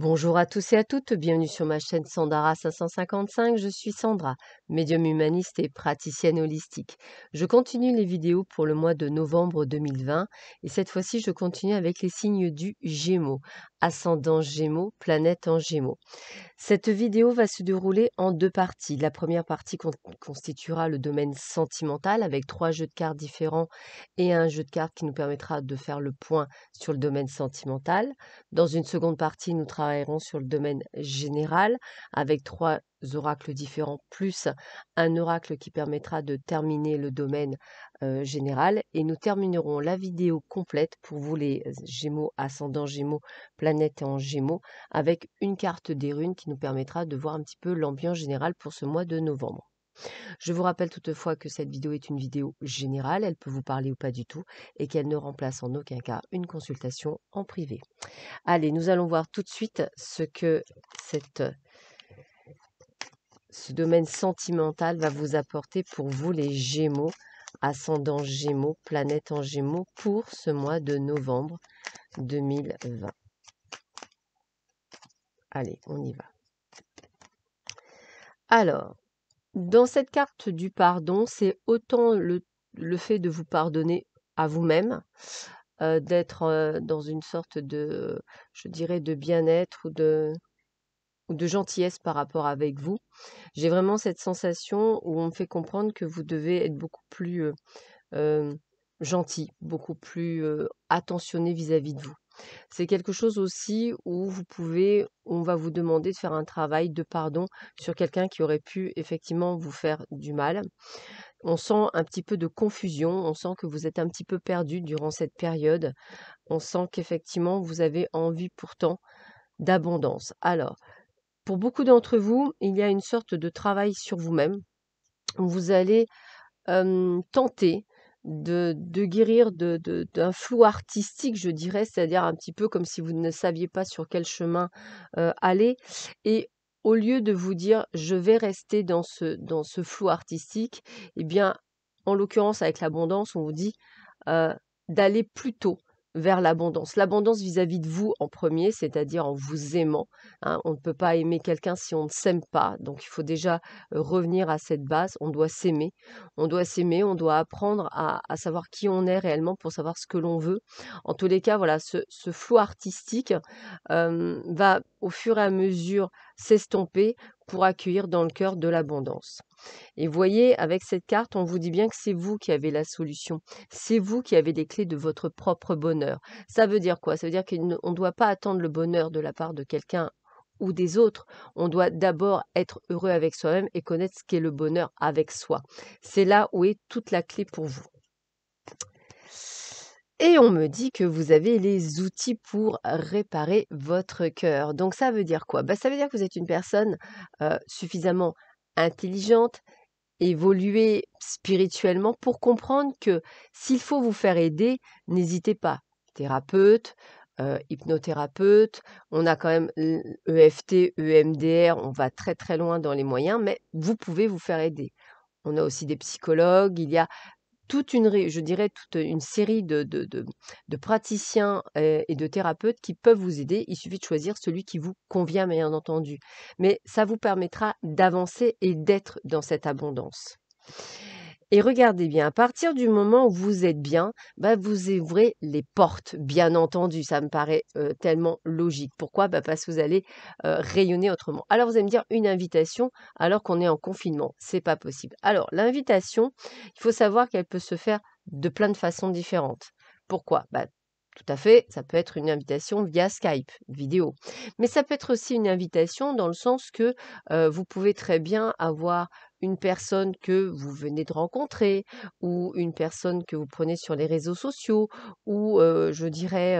Bonjour à tous et à toutes, bienvenue sur ma chaîne Sandara 555, je suis Sandra, médium humaniste et praticienne holistique. Je continue les vidéos pour le mois de novembre 2020 et cette fois-ci je continue avec les signes du Gémeaux ascendant Gémeaux, planète en Gémeaux. Cette vidéo va se dérouler en deux parties. La première partie constituera le domaine sentimental avec trois jeux de cartes différents et un jeu de cartes qui nous permettra de faire le point sur le domaine sentimental. Dans une seconde partie, nous travaillerons sur le domaine général avec trois oracles différents plus un oracle qui permettra de terminer le domaine euh, générale et nous terminerons la vidéo complète pour vous les euh, Gémeaux, Ascendants Gémeaux, Planètes en Gémeaux avec une carte des runes qui nous permettra de voir un petit peu l'ambiance générale pour ce mois de novembre. Je vous rappelle toutefois que cette vidéo est une vidéo générale, elle peut vous parler ou pas du tout, et qu'elle ne remplace en aucun cas une consultation en privé. Allez, nous allons voir tout de suite ce que cette, ce domaine sentimental va vous apporter pour vous les Gémeaux ascendant Gémeaux, planète en Gémeaux pour ce mois de novembre 2020. Allez, on y va. Alors, dans cette carte du pardon, c'est autant le, fait de vous pardonner à vous-même, euh, d'être euh, dans une sorte de, je dirais, de bien-être ou de, ou de gentillesse par rapport avec vous. J'ai vraiment cette sensation où on me fait comprendre que vous devez être beaucoup plus euh, euh, gentil, beaucoup plus euh, attentionné vis-à-vis de vous. C'est quelque chose aussi où vous pouvez, on va vous demander de faire un travail de pardon sur quelqu'un qui aurait pu effectivement vous faire du mal. On sent un petit peu de confusion, on sent que vous êtes un petit peu perdu durant cette période, on sent qu'effectivement vous avez envie pourtant d'abondance. Alors, pour beaucoup d'entre vous, il y a une sorte de travail sur vous-même. Vous allez tenter de, guérir d'un flou artistique, je dirais, c'est-à-dire un petit peu comme si vous ne saviez pas sur quel chemin aller. Et au lieu de vous dire je vais rester dans ce, dans ce flou artistique, eh bien, en l'occurrence avec l'abondance, on vous dit d'aller plus tôt vers l'abondance. L'abondance vis-à-vis de vous en premier, c'est-à-dire en vous aimant. Hein. on ne peut pas aimer quelqu'un si on ne s'aime pas. Donc il faut déjà euh, revenir à cette base. On doit s'aimer. On doit s'aimer. On doit apprendre à, savoir qui on est réellement pour savoir ce que l'on veut. En tous les cas, voilà, ce, flou artistique euh, va au fur et à mesure s'estomper pour accueillir dans le cœur de l'abondance. Et voyez, avec cette carte, on vous dit bien que c'est vous qui avez la solution. C'est vous qui avez les clés de votre propre bonheur. Ça veut dire quoi Ça veut dire qu'on ne doit pas attendre le bonheur de la part de quelqu'un ou des autres. On doit d'abord être heureux avec soi-même et connaître ce qu'est le bonheur avec soi. C'est là où est toute la clé pour vous. Et on me dit que vous avez les outils pour réparer votre cœur. Donc ça veut dire quoi bah, Ça veut dire que vous êtes une personne suffisamment intelligente, évoluée spirituellement pour comprendre que s'il faut vous faire aider, n'hésitez pas. Thérapeute, hypnothérapeute, on a quand même EFT, EMDR, on va très très loin dans les moyens, mais vous pouvez vous faire aider. On a aussi des psychologues, il y a toute une, je dirais, toute une série de, de, de praticiens euh, et de thérapeutes qui peuvent vous aider. Il suffit de choisir celui qui vous convient, bien entendu. Mais ça vous permettra d'avancer et d'être dans cette abondance. Et regardez bien, à partir du moment où vous êtes bien, bah, vous ouvrez les portes, bien entendu. Ça me paraît tellement logique. Pourquoi bah, Parce que vous allez rayonner autrement. Alors vous allez me dire une invitation alors qu'on est en confinement. C'est pas possible. Alors l'invitation, il faut savoir qu'elle peut se faire de plein de façons différentes. Pourquoi bah, tout à fait, ça peut être une invitation via Skype, vidéo. Mais ça peut être aussi une invitation dans le sens que vous pouvez très bien avoir une personne que vous venez de rencontrer ou une personne que vous prenez sur les réseaux sociaux ou je dirais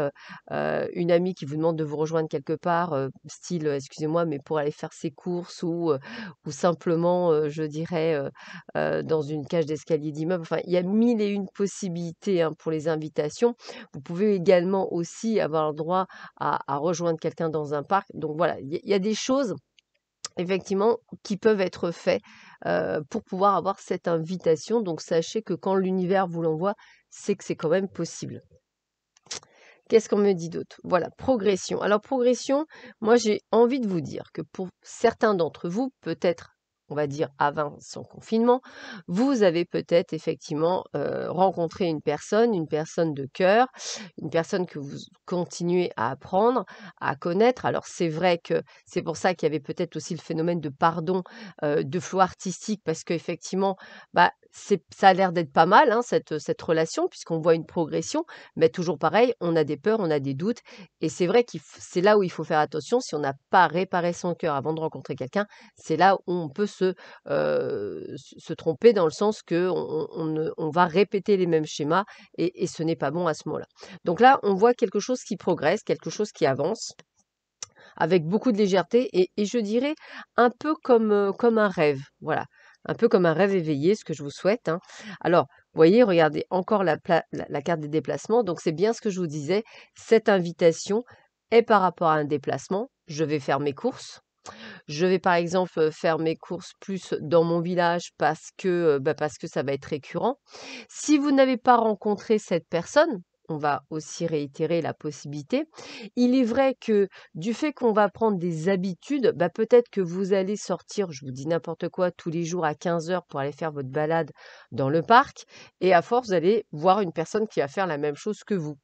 une amie qui vous demande de vous rejoindre quelque part, style excusez-moi mais pour aller faire ses courses ou, ou simplement je dirais dans une cage d'escalier d'immeuble. Enfin, il y a mille et une possibilités hein, pour les invitations. Vous pouvez également aussi avoir le droit à, rejoindre quelqu'un dans un parc. Donc voilà, il y, a des choses effectivement qui peuvent être faites euh, pour pouvoir avoir cette invitation. Donc sachez que quand l'univers vous l'envoie, c'est que c'est quand même possible. Qu'est-ce qu'on me dit d'autre Voilà, progression. Alors progression, moi j'ai envie de vous dire que pour certains d'entre vous, peut-être on va dire avant son confinement, vous avez peut-être effectivement euh, rencontré une personne, une personne de cœur, une personne que vous continuez à apprendre, à connaître. Alors c'est vrai que c'est pour ça qu'il y avait peut-être aussi le phénomène de pardon euh, de flot artistique, parce qu'effectivement, bah, ça a l'air d'être pas mal, hein, cette, relation, puisqu'on voit une progression, mais toujours pareil, on a des peurs, on a des doutes, et c'est vrai que c'est là où il faut faire attention, si on n'a pas réparé son cœur avant de rencontrer quelqu'un, c'est là où on peut se, euh, se tromper dans le sens que on, va répéter les mêmes schémas, et, ce n'est pas bon à ce moment-là. Donc là, on voit quelque chose qui progresse, quelque chose qui avance avec beaucoup de légèreté et, je dirais un peu comme, euh, comme un rêve. Voilà, un peu comme un rêve éveillé, ce que je vous souhaite. Hein. Alors, vous voyez, regardez encore la, carte des déplacements. Donc, c'est bien ce que je vous disais. Cette invitation est par rapport à un déplacement. Je vais faire mes courses. Je vais par exemple euh, faire mes courses plus dans mon village parce que, euh, bah, parce que ça va être récurrent. Si vous n'avez pas rencontré cette personne, on va aussi réitérer la possibilité. Il est vrai que du fait qu'on va prendre des habitudes, bah, peut-être que vous allez sortir, je vous dis n'importe quoi, tous les jours à 15h pour aller faire votre balade dans le parc, et à force, vous allez voir une personne qui va faire la même chose que vous.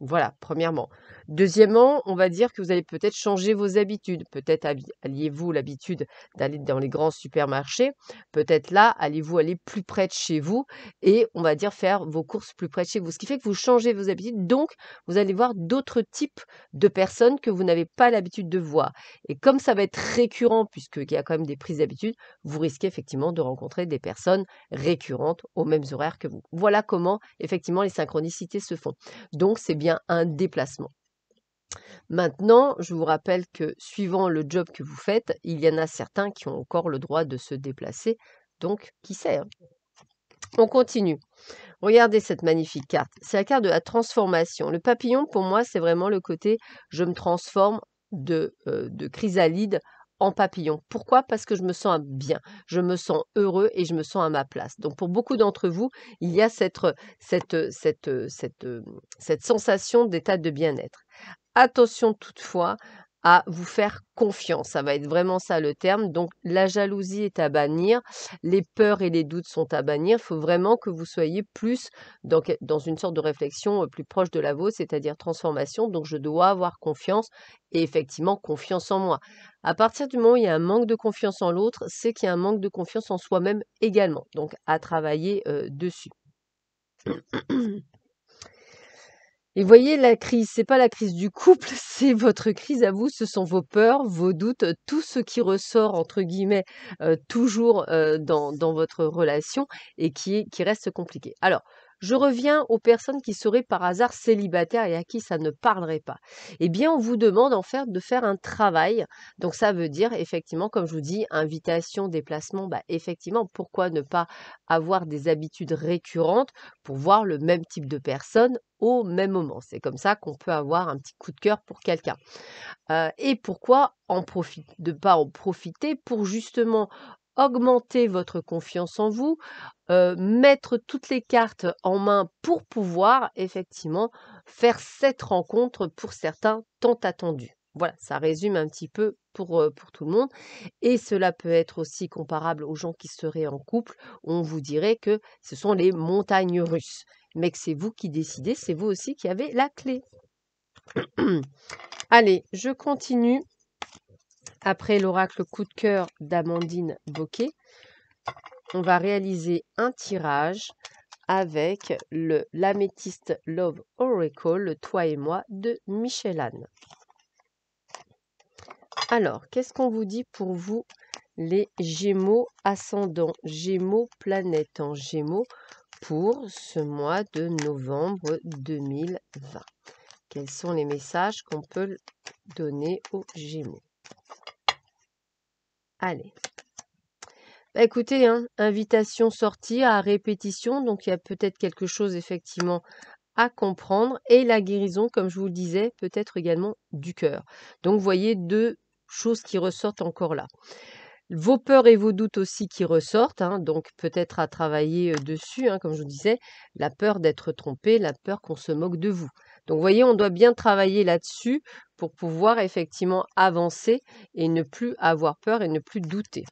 Voilà, premièrement. Deuxièmement, on va dire que vous allez peut-être changer vos habitudes. Peut-être alliez-vous l'habitude d'aller dans les grands supermarchés. Peut-être là, allez-vous aller plus près de chez vous et on va dire faire vos courses plus près de chez vous. Ce qui fait que vous changez vos habitudes. Donc, vous allez voir d'autres types de personnes que vous n'avez pas l'habitude de voir. Et comme ça va être récurrent, puisqu'il y a quand même des prises d'habitude, vous risquez effectivement de rencontrer des personnes récurrentes aux mêmes horaires que vous. Voilà comment effectivement les synchronicités se font. Donc, c'est bien un déplacement. Maintenant, je vous rappelle que suivant le job que vous faites, il y en a certains qui ont encore le droit de se déplacer. Donc, qui sait hein. On continue. Regardez cette magnifique carte. C'est la carte de la transformation. Le papillon, pour moi, c'est vraiment le côté je me transforme de, euh, chrysalide en papillon. Pourquoi Parce que je me sens bien, je me sens heureux et je me sens à ma place. Donc pour beaucoup d'entre vous, il y a cette, cette, cette sensation d'état de bien-être. Attention toutefois à vous faire confiance. Ça va être vraiment ça le terme. Donc la jalousie est à bannir, les peurs et les doutes sont à bannir. Il faut vraiment que vous soyez plus dans, une sorte de réflexion euh, plus proche de la vôtre, c'est-à-dire transformation. Donc je dois avoir confiance et effectivement confiance en moi. À partir du moment où il y a un manque de confiance en l'autre, c'est qu'il y a un manque de confiance en soi-même également. Donc à travailler euh, dessus. Et voyez, la crise, c'est pas la crise du couple, c'est votre crise à vous, ce sont vos peurs, vos doutes, euh, tout ce qui ressort, entre guillemets, euh, toujours euh, dans, dans, votre relation et qui, qui reste compliqué. Alors, je reviens aux personnes qui seraient par hasard célibataires et à qui ça ne parlerait pas. Eh bien, on vous demande en fait de faire un travail. Donc ça veut dire effectivement, comme je vous dis, invitation, déplacement, bah effectivement, pourquoi ne pas avoir des habitudes récurrentes pour voir le même type de personne au même moment. C'est comme ça qu'on peut avoir un petit coup de cœur pour quelqu'un. Euh, et pourquoi en profite, de pas en profiter pour justement augmenter votre confiance en vous, euh, mettre toutes les cartes en main pour pouvoir effectivement faire cette rencontre pour certains tant attendue. Voilà, ça résume un petit peu pour, euh, pour, tout le monde. Et cela peut être aussi comparable aux gens qui seraient en couple. on vous dirait que ce sont les montagnes russes. Mais que c'est vous qui décidez, c'est vous aussi qui avez la clé. Allez, je continue après l'oracle coup de cœur d'Amandine Boquet, on va réaliser un tirage avec le l'améthyste Love Oracle, le Toi et moi de Michel-Anne. Alors, qu'est-ce qu'on vous dit pour vous les Gémeaux ascendants, Gémeaux planète en Gémeaux pour ce mois de novembre 2020 Quels sont les messages qu'on peut donner aux Gémeaux Allez. Bah, écoutez, hein, invitation sortie à répétition, donc il y a peut-être quelque chose effectivement à comprendre et la guérison, comme je vous le disais, peut-être également du cœur. Donc vous voyez deux choses qui ressortent encore là. Vos peurs et vos doutes aussi qui ressortent, hein, donc peut-être à travailler euh, dessus, hein, comme je vous disais, la peur d'être trompé, la peur qu'on se moque de vous, donc vous voyez, on doit bien travailler là-dessus pour pouvoir effectivement avancer et ne plus avoir peur et ne plus douter.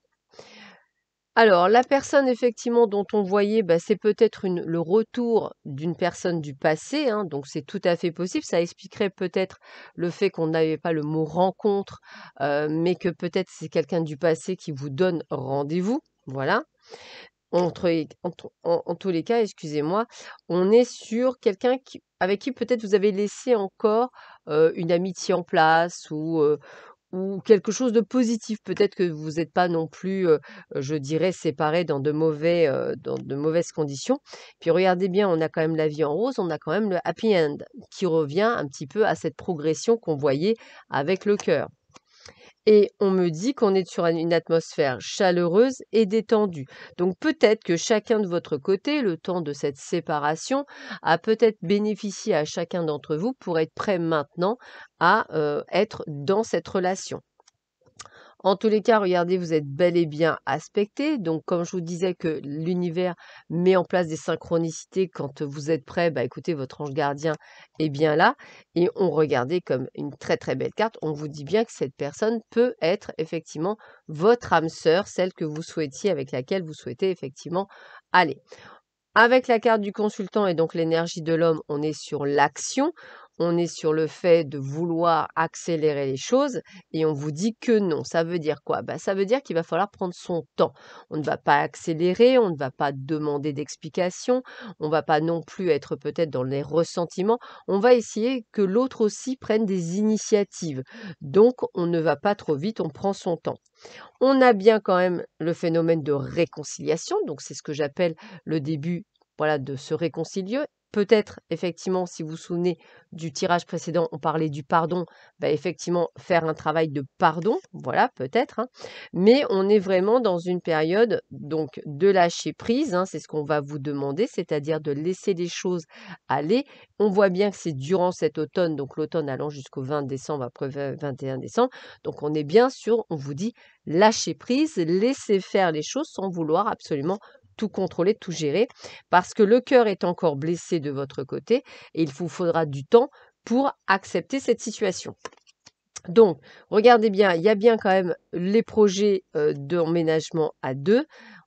Alors, la personne effectivement dont on voyait, bah, c'est peut-être le retour d'une personne du passé, hein, donc c'est tout à fait possible. Ça expliquerait peut-être le fait qu'on n'avait pas le mot rencontre, euh, mais que peut-être c'est quelqu'un du passé qui vous donne rendez-vous. Voilà. en, tous les cas, excusez-moi, on est sur quelqu'un qui, avec qui peut-être vous avez laissé encore une amitié en place ou, quelque chose de positif. Peut-être que vous n'êtes pas non plus, je dirais, séparés dans de, mauvais, dans de mauvaises conditions. Puis regardez bien, on a quand même la vie en rose, on a quand même le happy end qui revient un petit peu à cette progression qu'on voyait avec le cœur. Et on me dit qu'on est sur une atmosphère chaleureuse et détendue. Donc peut-être que chacun de votre côté, le temps de cette séparation, a peut-être bénéficié à chacun d'entre vous pour être prêt maintenant à euh, être dans cette relation. En tous les cas, regardez, vous êtes bel et bien aspecté. Donc, comme je vous disais que l'univers met en place des synchronicités quand vous êtes prêt, bah écoutez, votre ange gardien est bien là. Et on regardait comme une très très belle carte. On vous dit bien que cette personne peut être effectivement votre âme sœur, celle que vous souhaitiez, avec laquelle vous souhaitez effectivement aller. Avec la carte du consultant et donc l'énergie de l'homme, on est sur l'action on est sur le fait de vouloir accélérer les choses et on vous dit que non. Ça veut dire quoi bah, Ça veut dire qu'il va falloir prendre son temps. On ne va pas accélérer, on ne va pas demander d'explications, on ne va pas non plus être peut-être dans les ressentiments. On va essayer que l'autre aussi prenne des initiatives. Donc on ne va pas trop vite, on prend son temps. On a bien quand même le phénomène de réconciliation, donc c'est ce que j'appelle le début voilà, de se réconcilier Peut-être, effectivement, si vous vous souvenez du tirage précédent, on parlait du pardon, bah, effectivement, faire un travail de pardon, voilà, peut-être. Hein, mais on est vraiment dans une période donc de lâcher prise, hein, c'est ce qu'on va vous demander, c'est-à-dire de laisser les choses aller. On voit bien que c'est durant cet automne, donc l'automne allant jusqu'au 20 décembre, après 21 décembre. Donc on est bien sûr, on vous dit lâcher prise, laisser faire les choses sans vouloir absolument tout contrôler, tout gérer, parce que le cœur est encore blessé de votre côté et il vous faudra du temps pour accepter cette situation. Donc, regardez bien, il y a bien quand même les projets euh, d'emménagement à deux.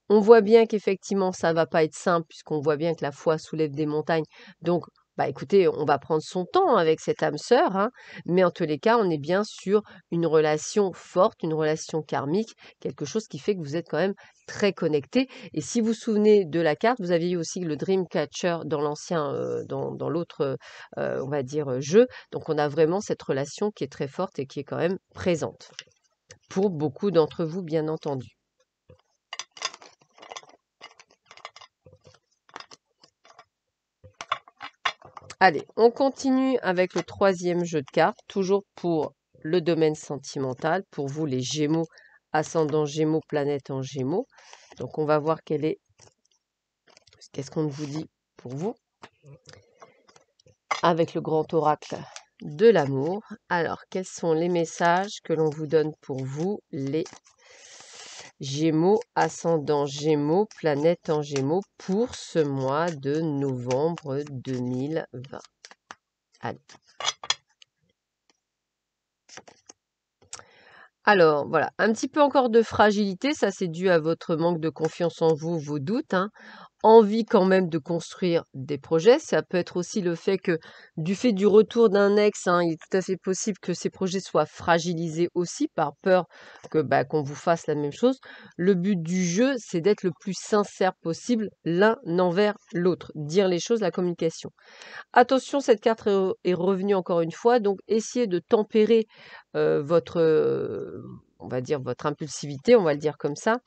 On voit bien qu'effectivement, ça ne va pas être simple, puisqu'on voit bien que la foi soulève des montagnes. Donc, bah écoutez, on va prendre son temps avec cette âme sœur, hein, mais en tous les cas, on est bien sur une relation forte, une relation karmique, quelque chose qui fait que vous êtes quand même très connecté. Et si vous vous souvenez de la carte, vous aviez aussi le Dream Catcher dans l'ancien, euh, dans, l'autre, euh, on va dire, jeu. Donc on a vraiment cette relation qui est très forte et qui est quand même présente. Pour beaucoup d'entre vous, bien entendu. Allez, on continue avec le troisième jeu de cartes, toujours pour le domaine sentimental, pour vous les Gémeaux, ascendant Gémeaux, planète en Gémeaux. Donc on va voir quel est qu'est-ce qu'on vous dit pour vous avec le grand oracle de l'amour. Alors, quels sont les messages que l'on vous donne pour vous, les Gémeaux, ascendant Gémeaux, planète en Gémeaux pour ce mois de novembre 2020. Alors voilà, un petit peu encore de fragilité, ça c'est dû à votre manque de confiance en vous, vos doutes. Hein envie quand même de construire des projets. Ça peut être aussi le fait que du fait du retour d'un ex, hein, il est tout à fait possible que ces projets soient fragilisés aussi par peur que bah, qu'on vous fasse la même chose. Le but du jeu, c'est d'être le plus sincère possible l'un envers l'autre, dire les choses, la communication. Attention, cette carte est revenue encore une fois, donc essayez de tempérer euh, votre, on va dire votre impulsivité, on va le dire comme ça,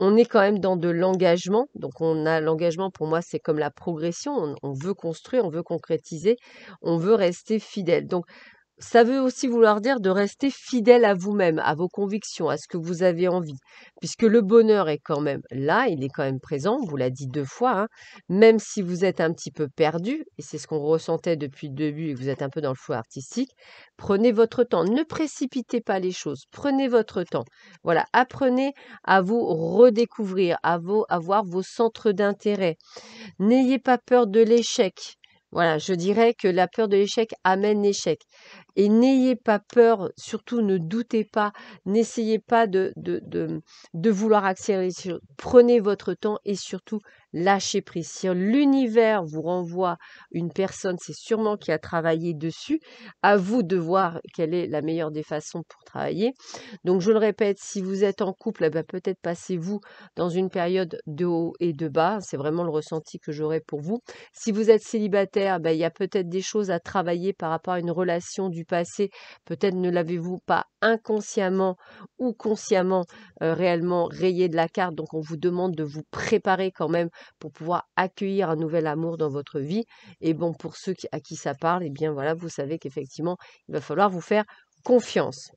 on est quand même dans de l'engagement. Donc on a l'engagement pour moi c'est comme la progression, on, veut construire, on veut concrétiser, on veut rester fidèle. Donc ça veut aussi vouloir dire de rester fidèle à vous-même, à vos convictions, à ce que vous avez envie, puisque le bonheur est quand même là, il est quand même présent, on vous l'a dit deux fois, hein. même si vous êtes un petit peu perdu, et c'est ce qu'on ressentait depuis le début et que vous êtes un peu dans le flou artistique, prenez votre temps, ne précipitez pas les choses, prenez votre temps. Voilà, apprenez à vous redécouvrir, à, avoir vos centres d'intérêt. N'ayez pas peur de l'échec, voilà, je dirais que la peur de l'échec amène l'échec. Et n'ayez pas peur, surtout ne doutez pas, n'essayez pas de, de, de, vouloir accélérer Prenez votre temps et surtout lâchez prise. Si l'univers vous renvoie une personne, c'est sûrement qui a travaillé dessus. À vous de voir quelle est la meilleure des façons pour travailler. Donc, je le répète, si vous êtes en couple, eh ben, peut-être passez-vous dans une période de haut et de bas. C'est vraiment le ressenti que j'aurai pour vous. Si vous êtes célibataire, eh ben, il y a peut-être des choses à travailler par rapport à une relation du passé. Peut-être ne l'avez-vous pas inconsciemment ou consciemment euh, réellement rayé de la carte. Donc, on vous demande de vous préparer quand même pour pouvoir accueillir un nouvel amour dans votre vie. Et bon, pour ceux à qui ça parle, et eh bien voilà, vous savez qu'effectivement, il va falloir vous faire confiance.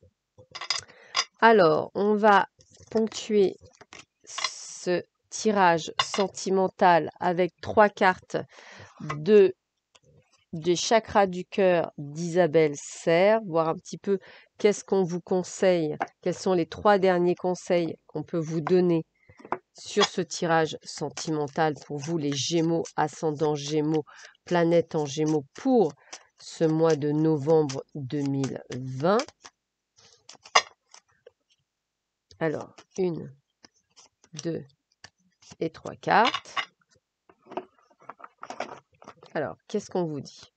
Alors, on va ponctuer ce tirage sentimental avec trois cartes de des chakras du cœur d'Isabelle Serre, voir un petit peu qu'est-ce qu'on vous conseille, quels sont les trois derniers conseils qu'on peut vous donner sur ce tirage sentimental pour vous, les Gémeaux, ascendant Gémeaux, planète en Gémeaux pour ce mois de novembre 2020. Alors, une, deux et trois cartes. Alors, qu'est-ce qu'on vous dit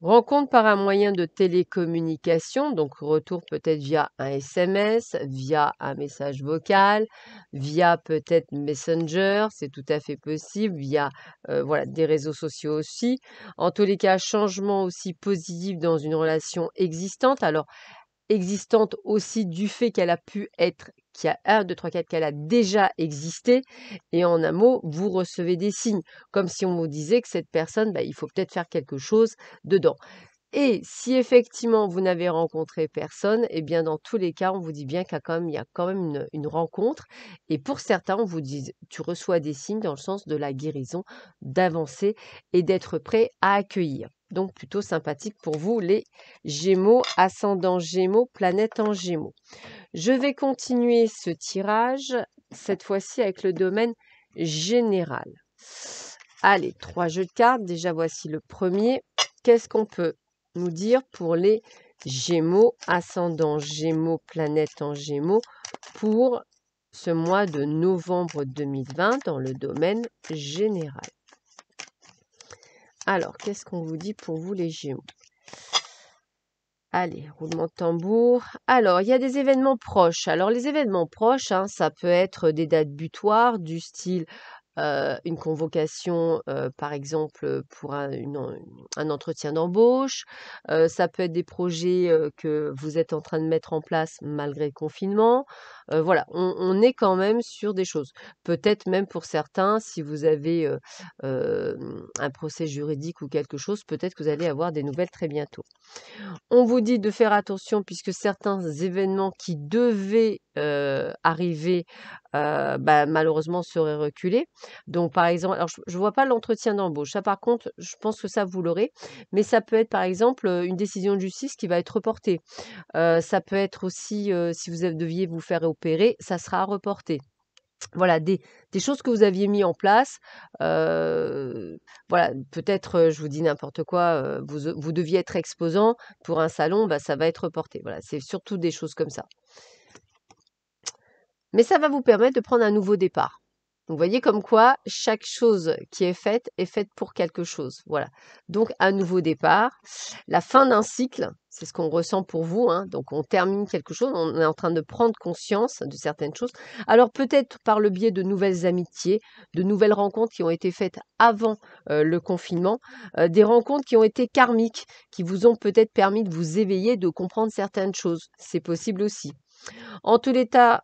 rencontre par un moyen de télécommunication, donc retour peut-être via un SMS, via un message vocal, via peut-être Messenger, c'est tout à fait possible, via euh, voilà, des réseaux sociaux aussi. En tous les cas, changement aussi positif dans une relation existante. Alors, existante aussi du fait qu'elle a pu être y a un, deux, trois, quatre, qu'elle a déjà existé. Et en un mot, vous recevez des signes, comme si on vous disait que cette personne, bah, il faut peut-être faire quelque chose dedans. Et si effectivement vous n'avez rencontré personne, eh bien dans tous les cas, on vous dit bien qu'il y, y a quand même, une, rencontre. Et pour certains, on vous dit tu reçois des signes dans le sens de la guérison, d'avancer et d'être prêt à accueillir. Donc plutôt sympathique pour vous les Gémeaux, ascendant Gémeaux, planète en Gémeaux. Je vais continuer ce tirage, cette fois-ci avec le domaine général. Allez, trois jeux de cartes. Déjà, voici le premier. Qu'est-ce qu'on peut nous dire pour les Gémeaux, ascendant Gémeaux, planète en Gémeaux, pour ce mois de novembre 2020 dans le domaine général Alors, qu'est-ce qu'on vous dit pour vous les Gémeaux Allez, roulement de tambour. Alors, il y a des événements proches. Alors, les événements proches, hein, ça peut être des dates butoirs du style euh, une convocation, euh, par exemple, pour un, entretien d'embauche. Euh, ça peut être des projets que vous êtes en train de mettre en place malgré le confinement voilà, on, est quand même sur des choses. Peut-être même pour certains, si vous avez un procès juridique ou quelque chose, peut-être que vous allez avoir des nouvelles très bientôt. On vous dit de faire attention puisque certains événements qui devaient arriver, bah, malheureusement, seraient reculés. Donc, par exemple, alors je ne vois pas l'entretien d'embauche. Ça, par contre, je pense que ça, vous l'aurez. Mais ça peut être, par exemple, une décision de justice qui va être reportée. ça peut être aussi, si vous deviez vous faire ça sera reporté voilà des, choses que vous aviez mis en place. Euh, voilà, peut-être, euh, je vous dis n'importe quoi, euh, vous, deviez être exposant pour un salon, bah, ça va être reporté. Voilà, c'est surtout des choses comme ça. Mais ça va vous permettre de prendre un nouveau départ vous voyez comme quoi chaque chose qui est faite est faite pour quelque chose. Voilà. Donc, un nouveau départ, la fin d'un cycle, c'est ce qu'on ressent pour vous. Hein. Donc, on termine quelque chose, on est en train de prendre conscience de certaines choses. Alors, peut-être par le biais de nouvelles amitiés, de nouvelles rencontres qui ont été faites avant euh, le confinement, euh, des rencontres qui ont été karmiques, qui vous ont peut-être permis de vous éveiller, de comprendre certaines choses. C'est possible aussi. En tous les, cas,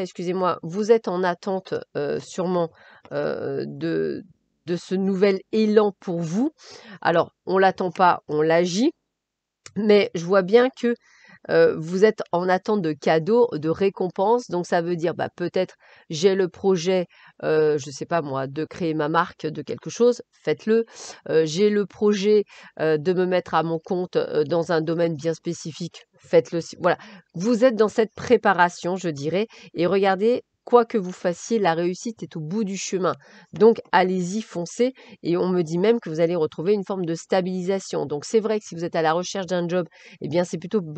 excusez-moi, vous êtes en attente euh, sûrement euh, de, ce nouvel élan pour vous. Alors, on l'attend pas, on l'agit, mais je vois bien que euh, vous êtes en attente de cadeaux, de récompenses. Donc ça veut dire bah, peut-être j'ai le projet, je ne sais pas moi, de créer ma marque de quelque chose, faites-le. j'ai le projet de me mettre à mon compte dans un domaine bien spécifique, faites-le. Voilà, vous êtes dans cette préparation, je dirais, et regardez quoi que vous fassiez, la réussite est au bout du chemin. Donc allez-y, foncez. Et on me dit même que vous allez retrouver une forme de stabilisation. Donc c'est vrai que si vous êtes à la recherche d'un job, eh bien c'est plutôt de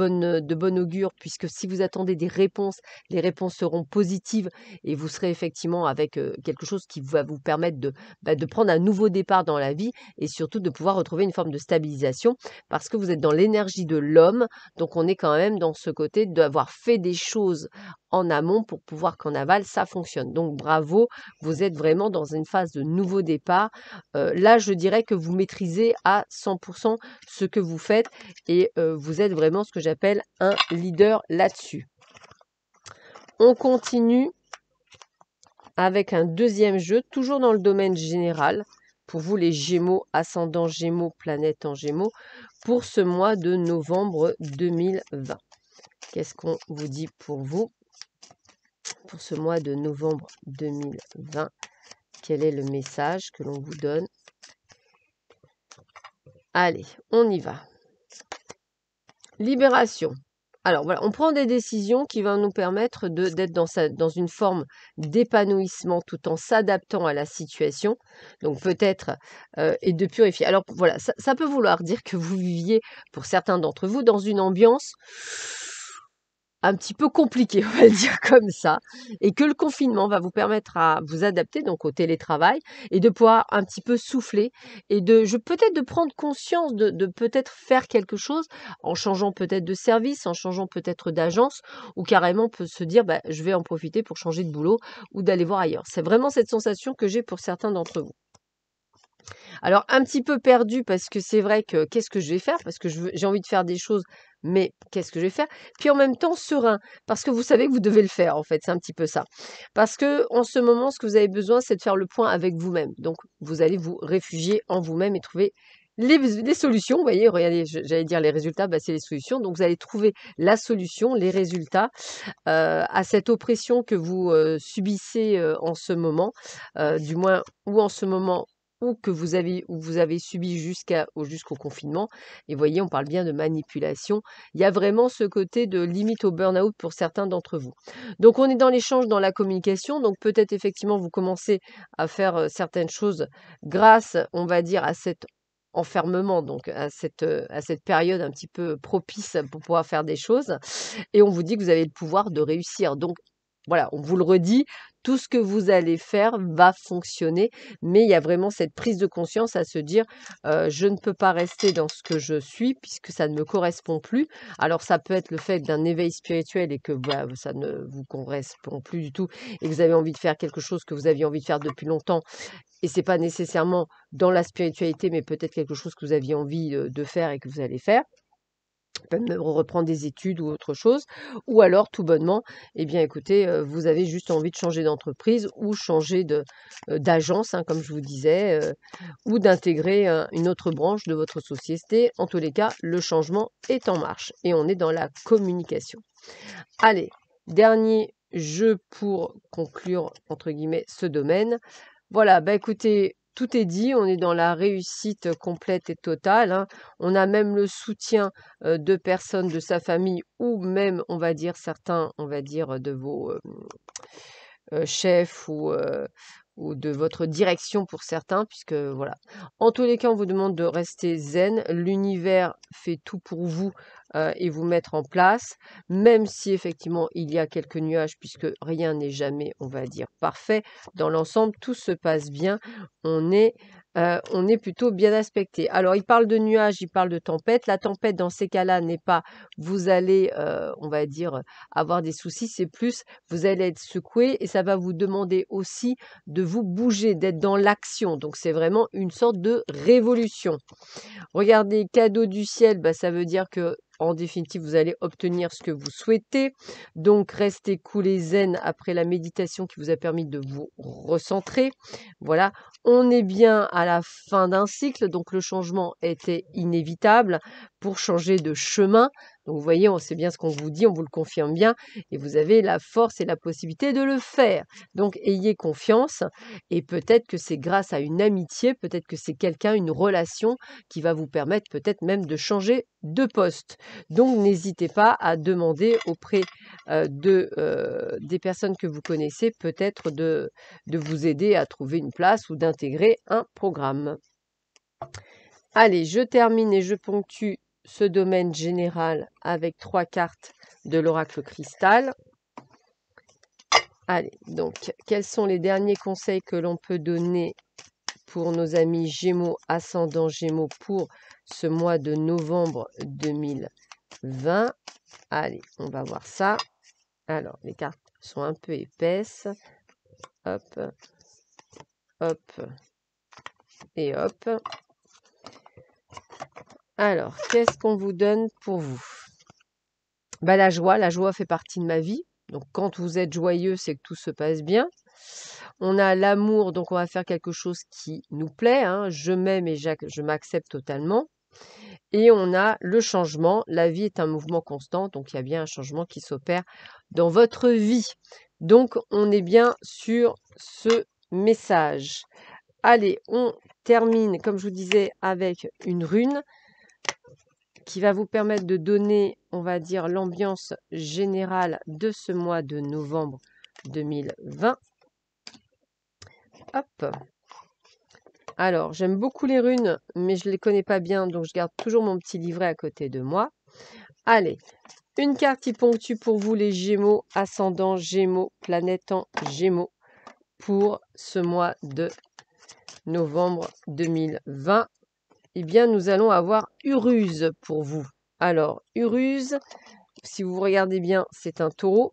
bon augure, puisque si vous attendez des réponses, les réponses seront positives et vous serez effectivement avec euh, quelque chose qui va vous permettre de, bah, de prendre un nouveau départ dans la vie et surtout de pouvoir retrouver une forme de stabilisation parce que vous êtes dans l'énergie de l'homme. Donc on est quand même dans ce côté d'avoir fait des choses en amont pour pouvoir qu'en aval, ça fonctionne. Donc bravo, vous êtes vraiment dans une phase de nouveau départ. Euh, là, je dirais que vous maîtrisez à 100% ce que vous faites et euh, vous êtes vraiment ce que j'appelle un leader là-dessus. On continue avec un deuxième jeu, toujours dans le domaine général pour vous les Gémeaux, ascendant Gémeaux, planète en Gémeaux, pour ce mois de novembre 2020. Qu'est-ce qu'on vous dit pour vous pour ce mois de novembre 2020. Quel est le message que l'on vous donne Allez, on y va. Libération. Alors voilà, on prend des décisions qui vont nous permettre d'être dans, dans une forme d'épanouissement tout en s'adaptant à la situation. Donc peut-être euh, et de purifier. Alors voilà, ça peut vouloir dire que vous viviez, pour certains d'entre vous, dans une ambiance un petit peu compliqué, on va le dire comme ça, et que le confinement va vous permettre à vous adapter donc au télétravail et de pouvoir un petit peu souffler et de je peut-être de prendre conscience de, peut-être faire quelque chose en changeant peut-être de service, en changeant peut-être d'agence ou carrément peut se dire bah, je vais en profiter pour changer de boulot ou d'aller voir ailleurs. C'est vraiment cette sensation que j'ai pour certains d'entre vous. Alors un petit peu perdu parce que c'est vrai que qu'est-ce que je vais faire parce que j'ai envie de faire des choses mais qu'est-ce que je vais faire Puis en même temps serein, parce que vous savez que vous devez le faire en fait, c'est un petit peu ça. Parce que en ce moment, ce que vous avez besoin, c'est de faire le point avec vous-même. Donc vous allez vous réfugier en vous-même et trouver les, solutions, vous voyez, regardez, j'allais dire les résultats, bah, c'est les solutions. Donc vous allez trouver la solution, les résultats euh, à cette oppression que vous euh, subissez euh, en ce moment, du moins ou en ce moment ou que vous avez, vous avez subi jusqu'au confinement. Et voyez, on parle bien de manipulation. Il y a vraiment ce côté de limite au burn-out pour certains d'entre vous. Donc on est dans l'échange, dans la communication. Donc peut-être effectivement vous commencez à faire euh, certaines choses grâce, on va dire, à cet enfermement, donc à euh, à cette période un petit peu propice pour pouvoir faire des choses. Et on vous dit que vous avez le pouvoir de réussir. Donc voilà, on vous le redit, tout ce que vous allez faire va fonctionner, mais il y a vraiment cette prise de conscience à se dire euh, je ne peux pas rester dans ce que je suis puisque ça ne me correspond plus. Alors ça peut être le fait d'un éveil spirituel et que bah, ça ne vous correspond plus du tout et que vous avez envie de faire quelque chose que vous aviez envie de faire depuis longtemps et ce n'est pas nécessairement dans la spiritualité, mais peut-être quelque chose que vous aviez envie euh, de faire et que vous allez faire reprendre des études ou autre chose, ou alors tout bonnement, eh bien écoutez, vous avez juste envie de changer d'entreprise ou changer d'agence, hein, comme je vous disais, ou d'intégrer une autre branche de votre société. En tous les cas, le changement est en marche et on est dans la communication. Allez, dernier jeu pour conclure entre guillemets ce domaine. Voilà, bah écoutez, tout est dit, on est dans la réussite euh, complète et totale. Hein. On a même le soutien euh, de personnes de sa famille ou même, on va dire, certains, on va dire, de vos euh, chefs ou, ou de votre direction pour certains, puisque voilà. En tous les cas, on vous demande de rester zen. L'univers fait tout pour vous euh, et vous mettre en place, même si effectivement il y a quelques nuages, puisque rien n'est jamais, on va dire, parfait. Dans l'ensemble, tout se passe bien. On est euh, on est plutôt bien aspecté. Alors, il parle de nuages, il parle de tempête. La tempête, dans ces cas-là, n'est pas vous allez, euh, on va dire, avoir des soucis, c'est plus vous allez être secoué et ça va vous demander aussi de vous bouger, d'être dans l'action. Donc, c'est vraiment une sorte de révolution. Regardez, cadeau du ciel, bah, ça veut dire que en définitive, vous allez obtenir ce que vous souhaitez. Donc, restez cool et zen après la méditation qui vous a permis de vous recentrer. Voilà, on est bien à la fin d'un cycle, donc le changement était inévitable pour changer de chemin. Donc vous voyez, on sait bien ce qu'on vous dit, on vous le confirme bien, et vous avez la force et la possibilité de le faire. Donc ayez confiance, et peut-être que c'est grâce à une amitié, peut-être que c'est quelqu'un, une relation qui va vous permettre peut-être même de changer de poste. Donc n'hésitez pas à demander auprès euh, de, euh, des personnes que vous connaissez peut-être de, de vous aider à trouver une place ou d'intégrer un programme. Allez, je termine et je ponctue ce domaine général avec trois cartes de l'oracle cristal. Allez, donc, quels sont les derniers conseils que l'on peut donner pour nos amis Gémeaux, ascendants Gémeaux, pour ce mois de novembre 2020 Allez, on va voir ça. Alors, les cartes sont un peu épaisses. Hop, hop et hop. Alors, qu'est-ce qu'on vous donne pour vous bah, La joie, la joie fait partie de ma vie. Donc quand vous êtes joyeux, c'est que tout se passe bien. On a l'amour, donc on va faire quelque chose qui nous plaît. Hein. Je m'aime et je m'accepte totalement. Et on a le changement. La vie est un mouvement constant, donc il y a bien un changement qui s'opère dans votre vie. Donc on est bien sur ce message. Allez, on termine, comme je vous disais, avec une rune qui va vous permettre de donner, on va dire, l'ambiance générale de ce mois de novembre 2020. Hop. Alors, j'aime beaucoup les runes, mais je ne les connais pas bien, donc je garde toujours mon petit livret à côté de moi. Allez, une carte qui ponctue pour vous les Gémeaux, ascendant Gémeaux, planète en Gémeaux pour ce mois de novembre 2020 eh bien, nous allons avoir Uruse pour vous. Alors, Uruse, si vous regardez bien, c'est un taureau.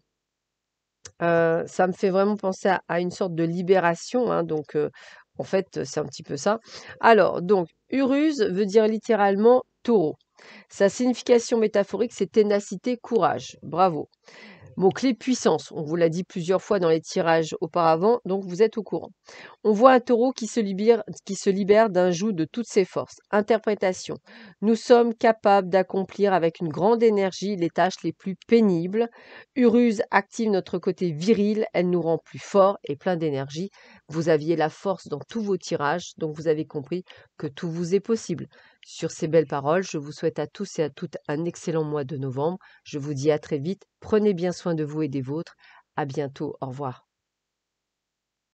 Euh, ça me fait vraiment penser à, une sorte de libération. Hein, donc, euh, en fait, c'est un petit peu ça. Alors, donc, Uruse veut dire littéralement taureau. Sa signification métaphorique, c'est ténacité, courage. Bravo. Mot-clé puissance. On vous l'a dit plusieurs fois dans les tirages auparavant, donc vous êtes au courant. On voit un taureau qui se libère, qui se libère d'un joug de toutes ses forces. Interprétation. Nous sommes capables d'accomplir avec une grande énergie les tâches les plus pénibles. Uruse active notre côté viril. Elle nous rend plus forts et plein d'énergie. Vous aviez la force dans tous vos tirages, donc vous avez compris que tout vous est possible. Sur ces belles paroles, je vous souhaite à tous et à toutes un excellent mois de novembre. Je vous dis à très vite. Prenez bien soin de vous et des vôtres. À bientôt. Au revoir.